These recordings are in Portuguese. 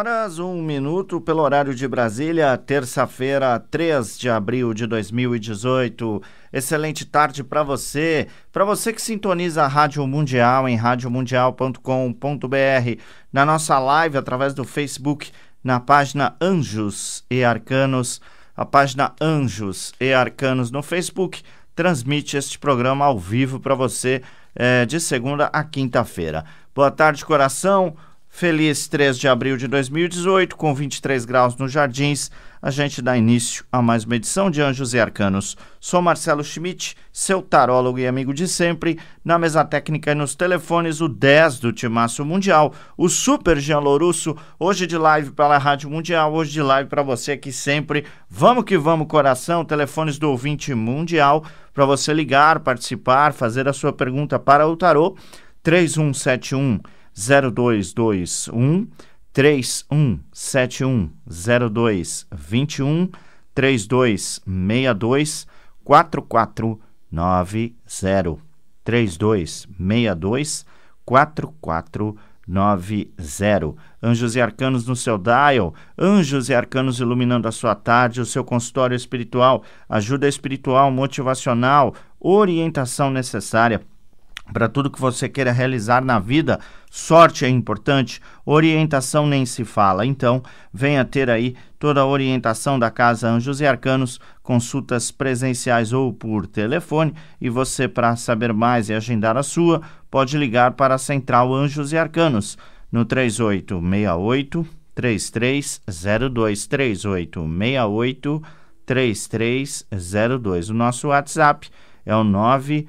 horas, um minuto, pelo horário de Brasília, terça-feira, 3 de abril de 2018. Excelente tarde para você, para você que sintoniza a Rádio Mundial em radiomundial.com.br, na nossa live através do Facebook, na página Anjos e Arcanos, a página Anjos e Arcanos no Facebook transmite este programa ao vivo para você é, de segunda a quinta-feira. Boa tarde, coração. Feliz 3 de abril de 2018, com 23 graus nos Jardins, a gente dá início a mais uma edição de Anjos e Arcanos. Sou Marcelo Schmidt, seu tarólogo e amigo de sempre. Na mesa técnica e nos telefones, o 10 do Timaço Mundial, o Super Jean Lourusso, hoje de live pela Rádio Mundial, hoje de live para você aqui sempre. Vamos que vamos, coração, telefones do ouvinte mundial, para você ligar, participar, fazer a sua pergunta para o tarô, 3171 0221 3171 0221 3262 4490 3262 4490. Anjos e arcanos no seu dial, anjos e arcanos iluminando a sua tarde, o seu consultório espiritual, ajuda espiritual, motivacional, orientação necessária para tudo que você queira realizar na vida. Sorte é importante, orientação nem se fala. Então, venha ter aí toda a orientação da Casa Anjos e Arcanos, consultas presenciais ou por telefone. E você, para saber mais e agendar a sua, pode ligar para a Central Anjos e Arcanos no 3868 3302 3868 3302. O nosso WhatsApp é o 9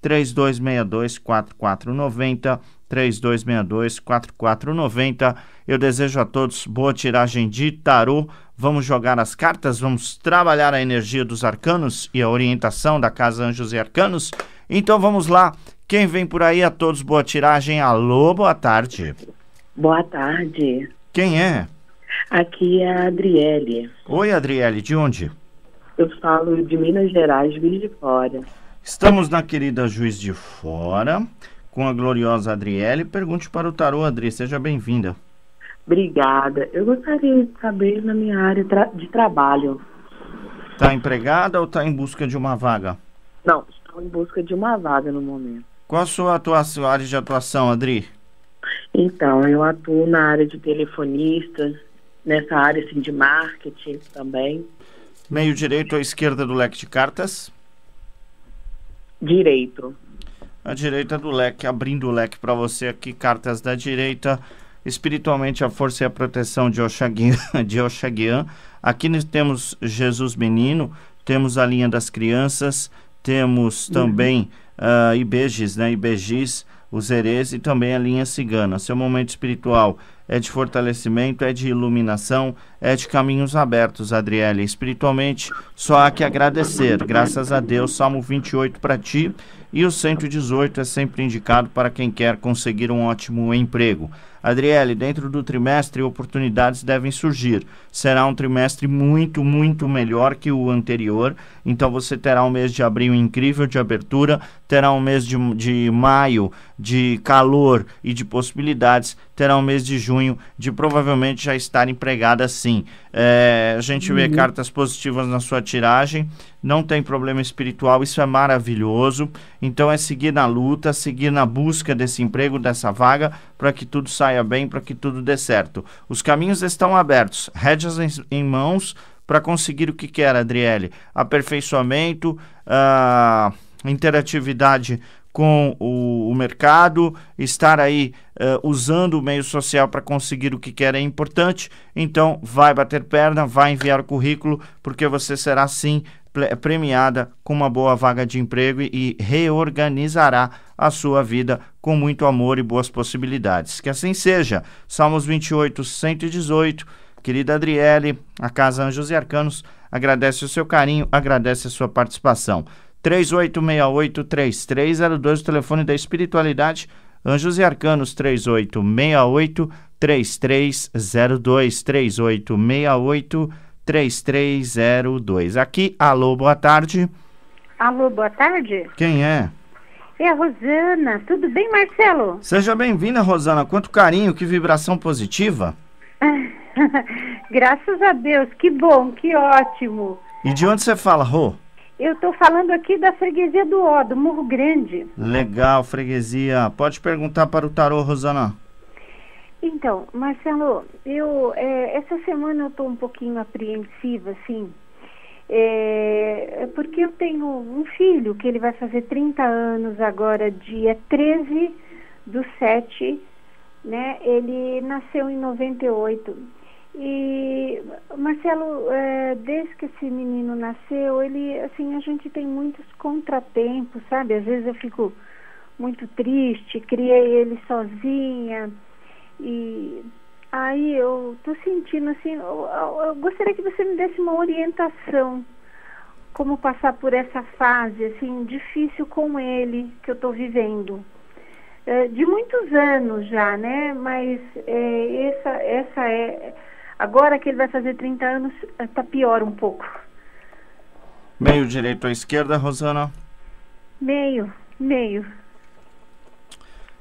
3262 4490, 3262 4490. Eu desejo a todos boa tiragem de tarô. Vamos jogar as cartas, vamos trabalhar a energia dos arcanos e a orientação da Casa Anjos e Arcanos. Então vamos lá. Quem vem por aí, a todos boa tiragem. Alô, boa tarde. Boa tarde. Quem é? Aqui é a Adriele. Oi, Adriele, de onde? Eu falo de Minas Gerais, vim de Fora. Estamos na querida Juiz de Fora com a gloriosa Adriele. Pergunte para o tarô, Adri, seja bem-vinda. Obrigada. Eu gostaria de saber na minha área de trabalho. Está empregada ou está em busca de uma vaga? Não, estou em busca de uma vaga no momento. Qual a sua atuação, área de atuação, Adri? Então, eu atuo na área de telefonista, nessa área assim, de marketing também. Meio direito ou esquerda do leque de cartas? direito. A direita do leque, abrindo o leque para você aqui, cartas da direita. Espiritualmente, a força e a proteção de Oxaguian. Aqui nós temos Jesus Menino, temos a linha das crianças, temos uhum. também uhum. uh, né? Ibeges, os Herês e também a linha cigana. Seu momento espiritual é de fortalecimento, é de iluminação, é de caminhos abertos, Adriele. Espiritualmente, só há que agradecer. Graças a Deus, Salmo 28 para ti e o 118 é sempre indicado para quem quer conseguir um ótimo emprego. Adriele, dentro do trimestre, oportunidades devem surgir. Será um trimestre muito, muito melhor que o anterior, então você terá um mês de abril incrível de abertura, terá um mês de, de maio de calor e de possibilidades, terá um mês de junho de provavelmente já estar empregada sim. É, a gente vê uhum. cartas positivas na sua tiragem, não tem problema espiritual, isso é maravilhoso. Então é seguir na luta, seguir na busca desse emprego, dessa vaga, para que tudo saia bem, para que tudo dê certo. Os caminhos estão abertos, rédeas em, em mãos para conseguir o que quer, Adriele. Aperfeiçoamento, uh interatividade com o, o mercado, estar aí uh, usando o meio social para conseguir o que quer é importante. Então, vai bater perna, vai enviar o currículo, porque você será sim premiada com uma boa vaga de emprego e reorganizará a sua vida com muito amor e boas possibilidades. Que assim seja. Salmos 28, 118. Querida Adriele, a Casa Anjos e Arcanos agradece o seu carinho, agradece a sua participação. 3868-3302, o telefone da espiritualidade, Anjos e Arcanos 3868 3302 3868 3302. Aqui, alô, boa tarde. Alô, boa tarde. Quem é? É a Rosana. Tudo bem, Marcelo? Seja bem-vinda, Rosana. Quanto carinho, que vibração positiva. Graças a Deus, que bom, que ótimo. E de onde você fala, Rô? Eu estou falando aqui da freguesia do Ó, do Morro Grande. Legal, freguesia. Pode perguntar para o tarô, Rosana. Então, Marcelo, eu é, essa semana eu estou um pouquinho apreensiva, assim, é, é, porque eu tenho um filho que ele vai fazer 30 anos agora, dia 13 do 7, né? Ele nasceu em 98. E Marcelo, é, desde que esse menino nasceu, ele assim a gente tem muitos contratempos, sabe? Às vezes eu fico muito triste, criei ele sozinha e aí eu tô sentindo assim, eu, eu, eu gostaria que você me desse uma orientação como passar por essa fase assim difícil com ele que eu estou vivendo é, de muitos anos já, né? Mas é, essa essa é Agora que ele vai fazer 30 anos, está eh, pior um pouco. Meio direito ou esquerda, Rosana? Meio, meio.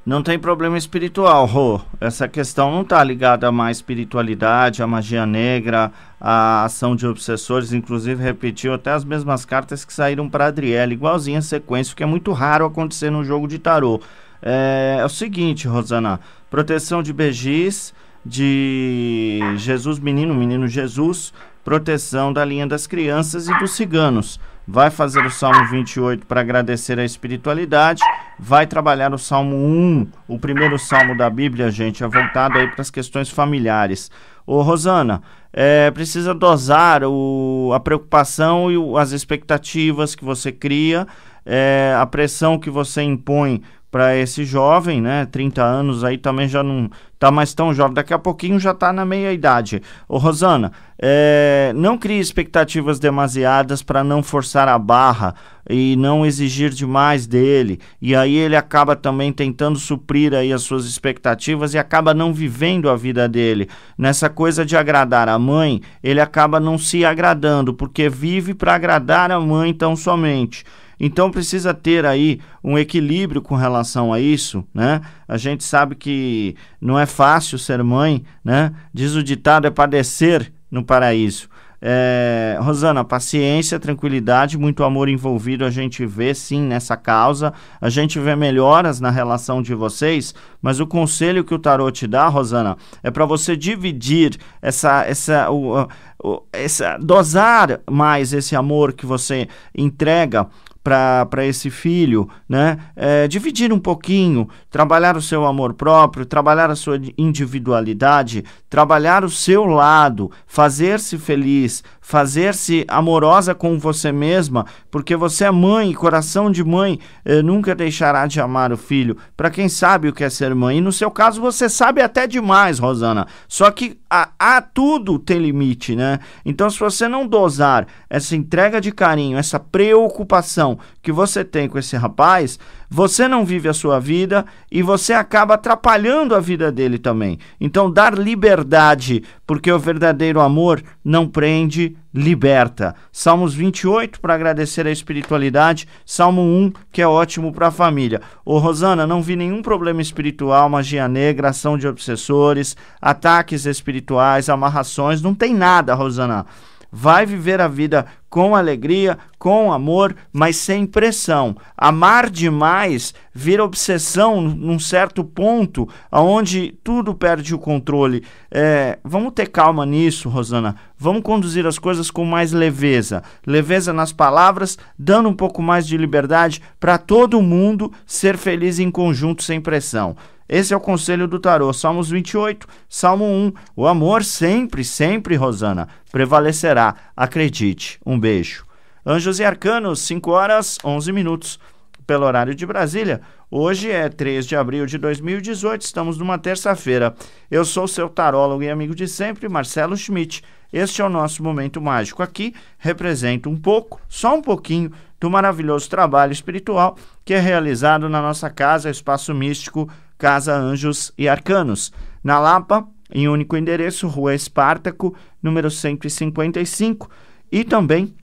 Não tem problema espiritual, Rô. Essa questão não está ligada a mais espiritualidade, à magia negra, à ação de obsessores. Inclusive, repetiu até as mesmas cartas que saíram para Adriele, igualzinha a sequência, que é muito raro acontecer no jogo de tarô. É, é o seguinte, Rosana: proteção de Begis de Jesus Menino, Menino Jesus, proteção da linha das crianças e dos ciganos. Vai fazer o Salmo 28 para agradecer a espiritualidade. Vai trabalhar o Salmo 1, o primeiro salmo da Bíblia, gente, é voltado aí para as questões familiares. Ô, Rosana, é, precisa dosar o, a preocupação e o, as expectativas que você cria, é, a pressão que você impõe para esse jovem, né? 30 anos aí também já não tá mais tão jovem, daqui a pouquinho já tá na meia idade. Ô Rosana, é, não crie expectativas demasiadas para não forçar a barra e não exigir demais dele. E aí ele acaba também tentando suprir aí as suas expectativas e acaba não vivendo a vida dele. Nessa coisa de agradar a mãe, ele acaba não se agradando, porque vive para agradar a mãe tão somente. Então precisa ter aí um equilíbrio com relação a isso, né? A gente sabe que não é fácil ser mãe, né? Diz o ditado é padecer no paraíso. É, Rosana, paciência, tranquilidade, muito amor envolvido, a gente vê sim nessa causa, a gente vê melhoras na relação de vocês, mas o conselho que o tarot te dá, Rosana, é para você dividir essa, essa, o, o, essa, dosar mais esse amor que você entrega para esse filho, né? É, dividir um pouquinho, trabalhar o seu amor próprio, trabalhar a sua individualidade, trabalhar o seu lado, fazer-se feliz, fazer-se amorosa com você mesma, porque você é mãe, coração de mãe eh, nunca deixará de amar o filho. Para quem sabe o que é ser mãe, e no seu caso você sabe até demais, Rosana. Só que a, a tudo tem limite, né? Então, se você não dosar essa entrega de carinho, essa preocupação que você tem com esse rapaz, você não vive a sua vida e você acaba atrapalhando a vida dele também. Então, dar liberdade, porque o verdadeiro amor não prende, liberta. Salmos 28 para agradecer a espiritualidade, Salmo 1 que é ótimo para a família. Ô Rosana, não vi nenhum problema espiritual, magia negra, ação de obsessores, ataques espirituais, amarrações, não tem nada, Rosana vai viver a vida com alegria, com amor, mas sem pressão. Amar demais vira obsessão num certo ponto, aonde tudo perde o controle. É, vamos ter calma nisso, Rosana. Vamos conduzir as coisas com mais leveza, leveza nas palavras, dando um pouco mais de liberdade para todo mundo ser feliz em conjunto sem pressão. Esse é o conselho do tarô. Salmos 28, Salmo 1. O amor sempre, sempre, Rosana, prevalecerá. Acredite. Um beijo. Anjos e Arcanos, 5 horas 11 minutos, pelo horário de Brasília. Hoje é 3 de abril de 2018, estamos numa terça-feira. Eu sou seu tarólogo e amigo de sempre, Marcelo Schmidt. Este é o nosso momento mágico aqui, representa um pouco, só um pouquinho, do maravilhoso trabalho espiritual que é realizado na nossa casa, Espaço Místico Casa Anjos e Arcanos. Na Lapa, em único endereço, Rua Espartaco, número 155. E também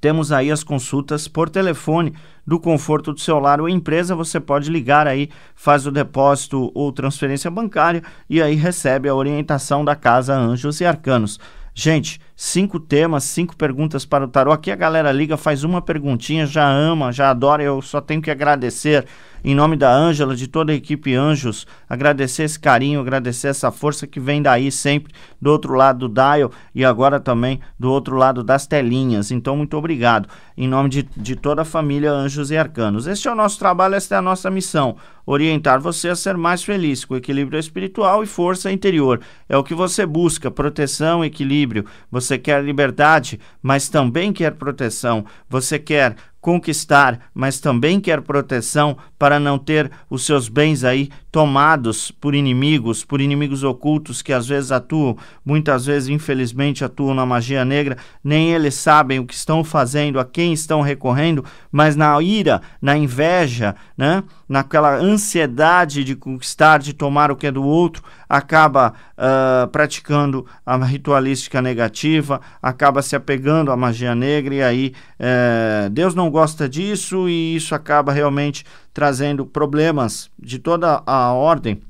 temos aí as consultas por telefone do conforto do seu lar ou empresa. Você pode ligar aí, faz o depósito ou transferência bancária e aí recebe a orientação da Casa Anjos e Arcanos. Gente, cinco temas, cinco perguntas para o tarô. Aqui a galera liga, faz uma perguntinha, já ama, já adora. Eu só tenho que agradecer, em nome da Ângela, de toda a equipe Anjos, agradecer esse carinho, agradecer essa força que vem daí sempre, do outro lado do dial e agora também do outro lado das telinhas. Então, muito obrigado, em nome de, de toda a família Anjos e Arcanos. Este é o nosso trabalho, esta é a nossa missão orientar você a ser mais feliz, com equilíbrio espiritual e força interior. É o que você busca, proteção, equilíbrio. Você você quer liberdade, mas também quer proteção. Você quer conquistar, mas também quer proteção para não ter os seus bens aí tomados por inimigos, por inimigos ocultos que às vezes atuam, muitas vezes infelizmente atuam na magia negra, nem eles sabem o que estão fazendo, a quem estão recorrendo, mas na ira, na inveja, né, naquela ansiedade de conquistar, de tomar o que é do outro, acaba uh, praticando a ritualística negativa, acaba se apegando à magia negra e aí uh, Deus não não gosta disso e isso acaba realmente trazendo problemas de toda a ordem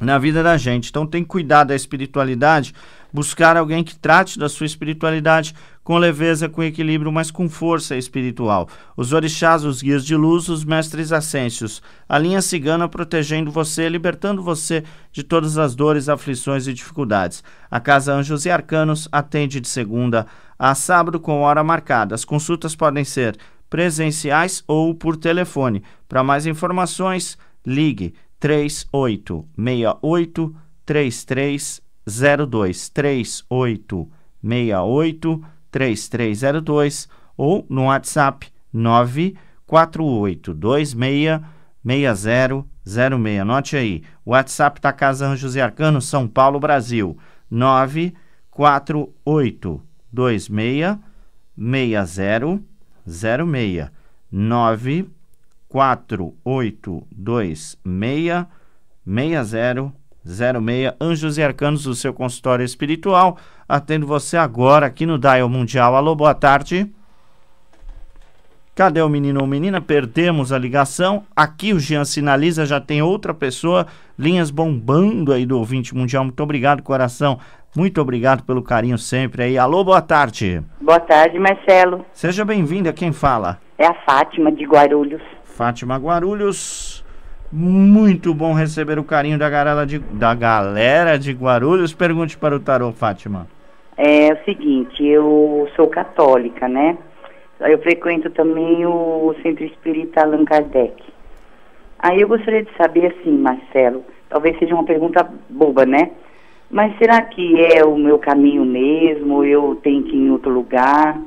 na vida da gente. Então tem que cuidar da espiritualidade, buscar alguém que trate da sua espiritualidade com leveza, com equilíbrio, mas com força espiritual. Os orixás, os guias de luz, os mestres ascensos. A linha cigana protegendo você, libertando você de todas as dores, aflições e dificuldades. A Casa Anjos e Arcanos atende de segunda a sábado com hora marcada. As consultas podem ser presenciais ou por telefone. Para mais informações, ligue 3868 3302 3868 3302 ou no WhatsApp 94826 6006. Note aí, o WhatsApp da Casa Anjos e Arcanos, São Paulo, Brasil. 94826 6006. 06 94826 6006 Anjos e Arcanos do seu consultório espiritual. Atendo você agora aqui no Dial Mundial. Alô, boa tarde. Cadê o menino ou menina? Perdemos a ligação. Aqui o Jean sinaliza, já tem outra pessoa. Linhas bombando aí do ouvinte mundial. Muito obrigado, coração. Muito obrigado pelo carinho sempre aí. Alô, boa tarde. Boa tarde, Marcelo. Seja bem-vinda. Quem fala? É a Fátima de Guarulhos. Fátima Guarulhos. Muito bom receber o carinho da, de, da galera de Guarulhos. Pergunte para o Tarô, Fátima. É o seguinte, eu sou católica, né? Eu frequento também o Centro Espírita Allan Kardec. Aí eu gostaria de saber, assim, Marcelo, talvez seja uma pergunta boba, né? Mas será que é o meu caminho mesmo? Eu tenho que ir em outro lugar?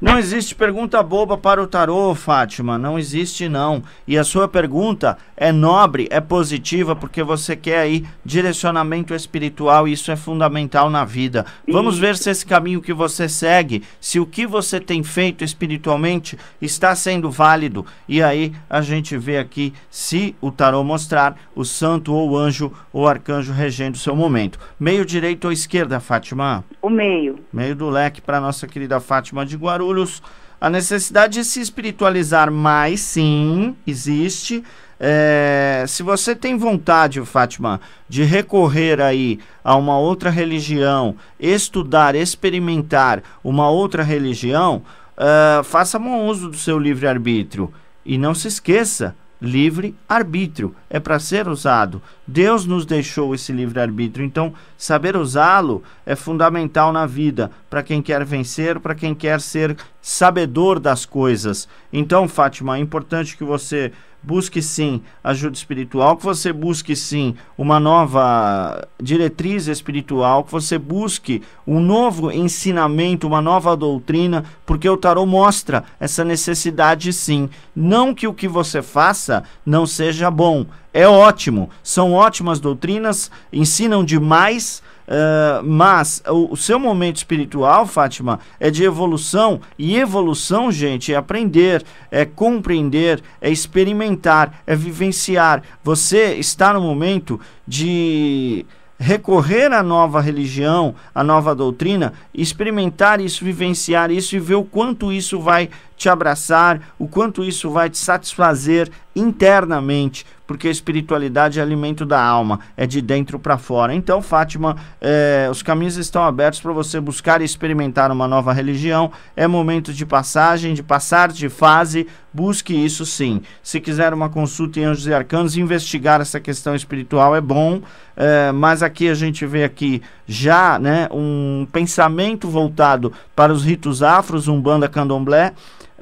Não existe pergunta boba para o tarô, Fátima. Não existe, não. E a sua pergunta é nobre, é positiva, porque você quer aí direcionamento espiritual e isso é fundamental na vida. Vamos ver se esse caminho que você segue, se o que você tem feito espiritualmente está sendo válido. E aí a gente vê aqui se o tarô mostrar o santo ou o anjo ou arcanjo regendo seu momento. Meio direito ou esquerda, Fátima? O meio. Meio do leque para nossa querida Fátima de Guarulhos. Guarulhos. A necessidade de se espiritualizar mais, sim, existe. É, se você tem vontade, Fátima, de recorrer aí a uma outra religião, estudar, experimentar uma outra religião, uh, faça bom uso do seu livre-arbítrio. E não se esqueça, livre arbítrio, é para ser usado. Deus nos deixou esse livre arbítrio, então saber usá-lo é fundamental na vida, para quem quer vencer, para quem quer ser sabedor das coisas. Então, Fátima, é importante que você busque sim ajuda espiritual, que você busque sim uma nova diretriz espiritual, que você busque um novo ensinamento, uma nova doutrina, porque o tarot mostra essa necessidade sim. Não que o que você faça não seja bom, é ótimo, são ótimas doutrinas, ensinam demais, Uh, mas o, o, seu momento espiritual, Fátima, é de evolução. E evolução, gente, é aprender, é compreender, é experimentar, é vivenciar. Você está no momento de recorrer à nova religião, à nova doutrina, experimentar isso, vivenciar isso e ver o quanto isso vai te abraçar, o quanto isso vai te satisfazer internamente, porque a espiritualidade é alimento da alma, é de dentro para fora. Então, Fátima, eh, os caminhos estão abertos para você buscar e experimentar uma nova religião. É momento de passagem, de passar de fase. Busque isso sim. Se quiser uma consulta em anjos e arcanos, investigar essa questão espiritual é bom, eh, mas aqui a gente vê aqui já né, um pensamento voltado para os ritos afros, umbanda, candomblé,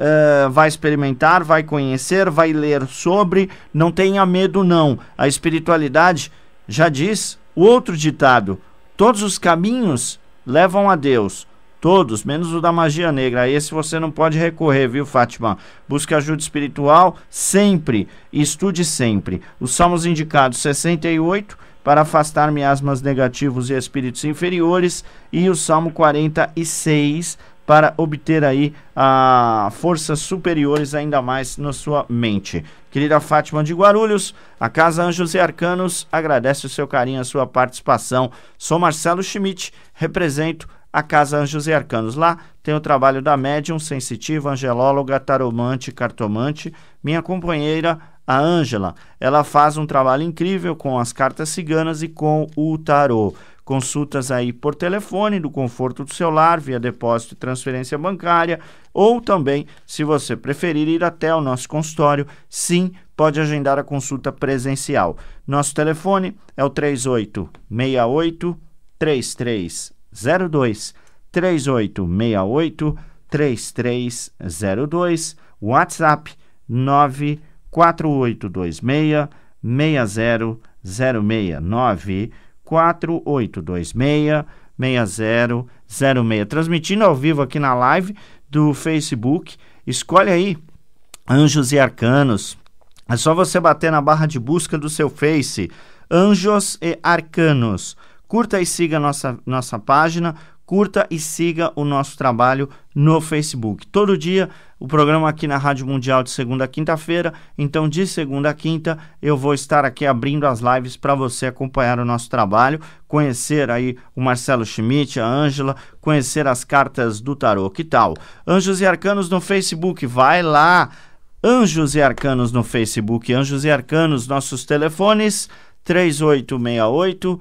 Uh, vai experimentar, vai conhecer, vai ler sobre, não tenha medo não. A espiritualidade já diz o outro ditado: todos os caminhos levam a Deus. Todos, menos o da magia negra. A esse você não pode recorrer, viu, Fátima? Busque ajuda espiritual sempre. Estude sempre. Os salmos indicados 68 para afastar miasmas negativos e espíritos inferiores, e o Salmo 46 para obter aí a forças superiores ainda mais na sua mente. Querida Fátima de Guarulhos, a Casa Anjos e Arcanos agradece o seu carinho, a sua participação. Sou Marcelo Schmidt, represento a Casa Anjos e Arcanos. Lá tem o trabalho da médium sensitiva, angelóloga, taromante, cartomante, minha companheira a Ângela, ela faz um trabalho incrível com as cartas ciganas e com o tarô. Consultas aí por telefone, do conforto do celular, via depósito e transferência bancária, ou também, se você preferir ir até o nosso consultório, sim, pode agendar a consulta presencial. Nosso telefone é o 3868 3302 3868 3302 WhatsApp 9 4826 6006 94826 6006 transmitindo ao vivo aqui na live do Facebook. Escolhe aí Anjos e Arcanos. É só você bater na barra de busca do seu Face, Anjos e Arcanos. Curta e siga nossa nossa página, curta e siga o nosso trabalho no Facebook. Todo dia o programa aqui na Rádio Mundial de segunda a quinta-feira, então de segunda a quinta eu vou estar aqui abrindo as lives para você acompanhar o nosso trabalho, conhecer aí o Marcelo Schmidt, a Ângela, conhecer as cartas do tarô. Que tal? Anjos e Arcanos no Facebook, vai lá. Anjos e Arcanos no Facebook, Anjos e Arcanos, nossos telefones 3868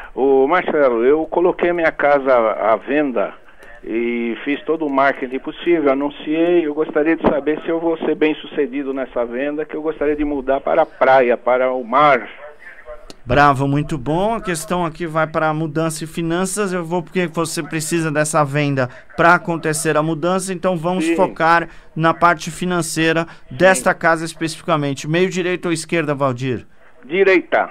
O Marcelo, eu coloquei minha casa à venda e fiz todo o marketing possível, anunciei, eu gostaria de saber se eu vou ser bem sucedido nessa venda, que eu gostaria de mudar para a praia, para o mar. Bravo, muito bom. A questão aqui vai para mudança e finanças. Eu vou porque você precisa dessa venda para acontecer a mudança, então vamos Sim. focar na parte financeira desta Sim. casa especificamente. Meio direito ou esquerda, Valdir? Direita.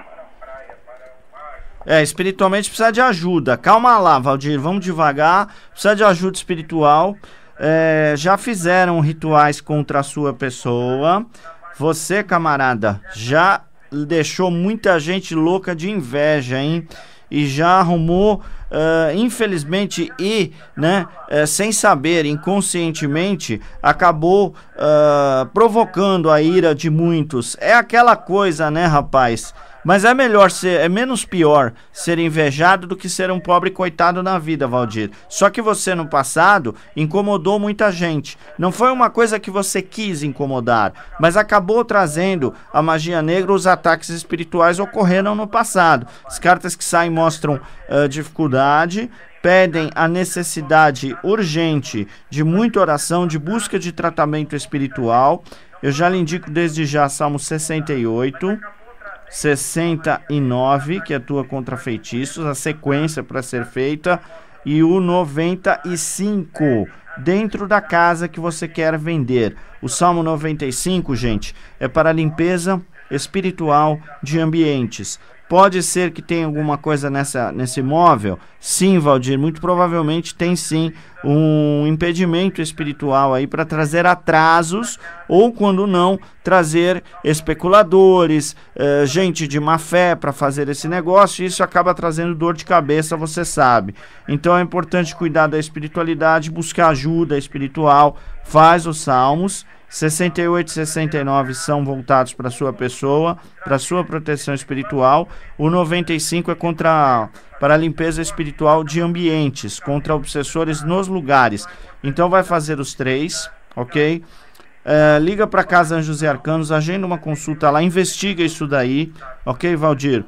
É, espiritualmente precisa de ajuda. Calma lá, Valdir, vamos devagar. Precisa de ajuda espiritual. É, já fizeram rituais contra a sua pessoa. Você, camarada, já deixou muita gente louca de inveja, hein? E já arrumou uh, infelizmente e né, uh, sem saber, inconscientemente, acabou uh, provocando a ira de muitos. É aquela coisa, né, rapaz? Mas é melhor ser, é menos pior ser invejado do que ser um pobre coitado na vida, Valdir. Só que você no passado incomodou muita gente. Não foi uma coisa que você quis incomodar, mas acabou trazendo a magia negra. Os ataques espirituais ocorreram no passado. As cartas que saem mostram uh, ah, dificuldade dificuldade, pedem a necessidade urgente de muita oração, de busca de tratamento espiritual. Eu já lhe indico desde já Salmo 68, 69, que é atua contra feitiços, a sequência para ser feita, e o 95, dentro da casa que você quer vender. O Salmo 95, gente, é para limpeza espiritual de ambientes. Pode ser que tenha alguma coisa nessa, nesse imóvel? Sim, Valdir, muito provavelmente tem sim um impedimento espiritual aí para trazer atrasos ou quando não trazer especuladores, eh, gente de má fé para fazer esse negócio, e isso acaba trazendo dor de cabeça, você sabe. Então é importante cuidar da espiritualidade, buscar ajuda espiritual, faz os salmos 68 e 69 são voltados para sua pessoa, para sua proteção espiritual. O 95 é contra para limpeza espiritual de ambientes, contra obsessores nos lugares. Então vai fazer os três, ok? Uh, liga para Casa Anjos e Arcanos, agenda uma consulta lá, investiga isso daí, ok, Valdir?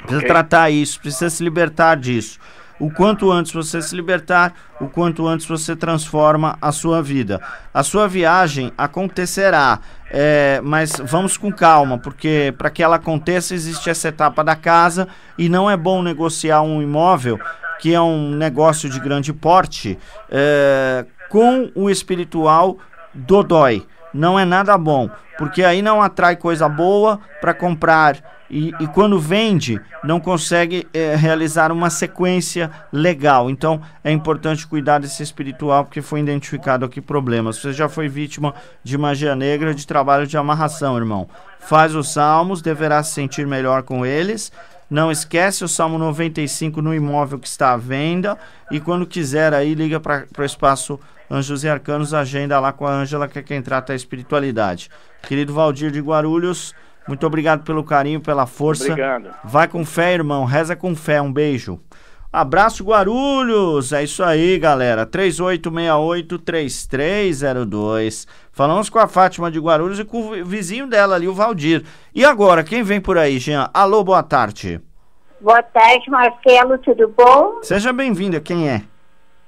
Precisa okay. tratar isso, precisa se libertar disso o quanto antes você se libertar, o quanto antes você transforma a sua vida. A sua viagem acontecerá, é, mas vamos com calma, porque para que ela aconteça existe essa etapa da casa e não é bom negociar um imóvel que é um negócio de grande porte é, com o espiritual Dodói não é nada bom, porque aí não atrai coisa boa para comprar e, e, quando vende não consegue é, realizar uma sequência legal. Então é importante cuidar desse espiritual porque foi identificado aqui problemas. Você já foi vítima de magia negra, de trabalho de amarração, irmão. Faz os salmos, deverá se sentir melhor com eles. Não esquece o Salmo 95 no imóvel que está à venda e quando quiser aí liga para o espaço Anjos e Arcanos, agenda lá com a Ângela, que é quem trata a espiritualidade. Querido Valdir de Guarulhos, muito obrigado pelo carinho, pela força. Obrigado. Vai com fé, irmão. Reza com fé. Um beijo. Abraço, Guarulhos! É isso aí, galera. 3868-3302. Falamos com a Fátima de Guarulhos e com o vizinho dela ali, o Valdir. E agora, quem vem por aí, Jean? Alô, boa tarde. Boa tarde, Marcelo, tudo bom? Seja bem-vinda. Quem é?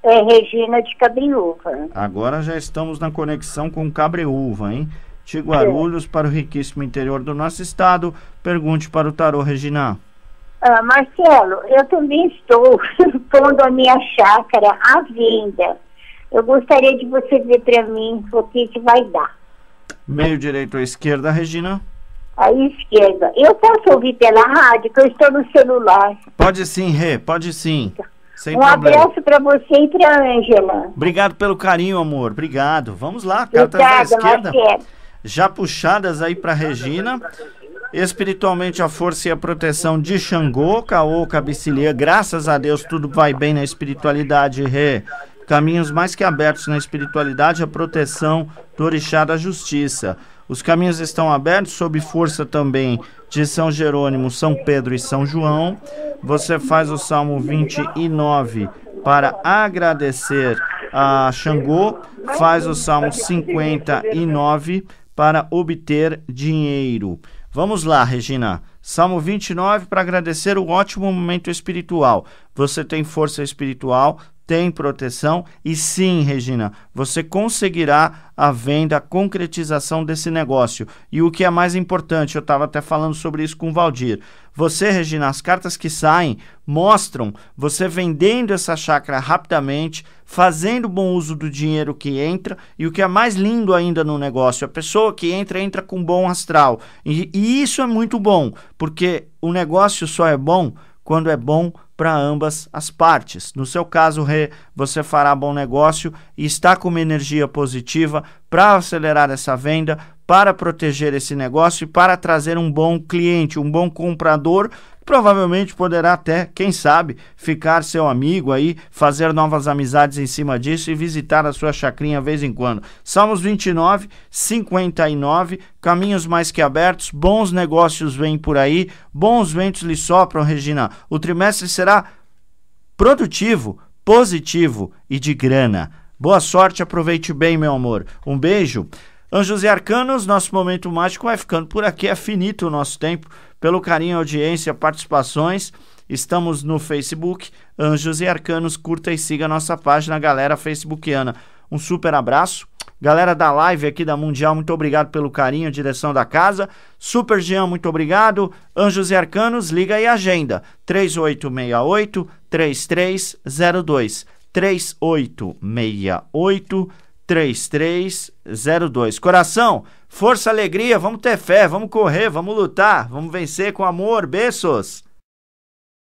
É Regina de Cabreúva. Agora já estamos na conexão com Cabreúva, hein? De Guarulhos é. para o riquíssimo interior do nosso estado. Pergunte para o tarô, Regina. Ah, Marcelo, eu também estou pondo a minha chácara à venda. Eu gostaria de você ver para mim o que, que vai dar. Meio direito ou esquerda, Regina? à esquerda. Eu posso ouvir pela rádio, que eu estou no celular. Pode sim, Rê, pode sim. Tá. Sem um problema. abraço para você e para Ângela. Obrigado pelo carinho, amor. Obrigado. Vamos lá, cartas Obrigada, da esquerda. Já puxadas aí para Regina. Espiritualmente, a força e a proteção de Xangô, Caô, Cabecilha. Graças a Deus, tudo vai bem na espiritualidade, Rê. Caminhos mais que abertos na espiritualidade, a proteção do Orixá da Justiça. Os caminhos estão abertos sob força também de São Jerônimo, São Pedro e São João. Você faz o Salmo 29 para agradecer a Xangô, faz o Salmo 59 para obter dinheiro. Vamos lá, Regina. Salmo 29 para agradecer o ótimo momento espiritual. Você tem força espiritual, tem proteção e sim, Regina, você conseguirá a venda, a concretização desse negócio. E o que é mais importante, eu estava até falando sobre isso com o Valdir. Você, Regina, as cartas que saem mostram você vendendo essa chácara rapidamente, fazendo bom uso do dinheiro que entra e o que é mais lindo ainda no negócio, a pessoa que entra, entra com bom astral. E, e isso é muito bom, porque o negócio só é bom quando é bom para ambas as partes. No seu caso, Rê, você fará bom negócio e está com uma energia positiva para acelerar essa venda, para proteger esse negócio e para trazer um bom cliente, um bom comprador Provavelmente poderá até, quem sabe, ficar seu amigo aí, fazer novas amizades em cima disso e visitar a sua chacrinha de vez em quando. Salmos 29, 59, caminhos mais que abertos, bons negócios vêm por aí, bons ventos lhe sopram, Regina. O trimestre será produtivo, positivo e de grana. Boa sorte, aproveite bem, meu amor. Um beijo. Anjos e arcanos, nosso momento mágico vai ficando por aqui, é finito o nosso tempo pelo carinho, audiência, participações. Estamos no Facebook, Anjos e Arcanos. Curta e siga a nossa página, galera facebookiana. Um super abraço. Galera da live aqui da Mundial, muito obrigado pelo carinho, direção da casa. Super Jean, muito obrigado. Anjos e Arcanos, liga aí a agenda. 3868 3302. 3868 3302. Coração, força, alegria, vamos ter fé, vamos correr, vamos lutar, vamos vencer com amor. Beijos.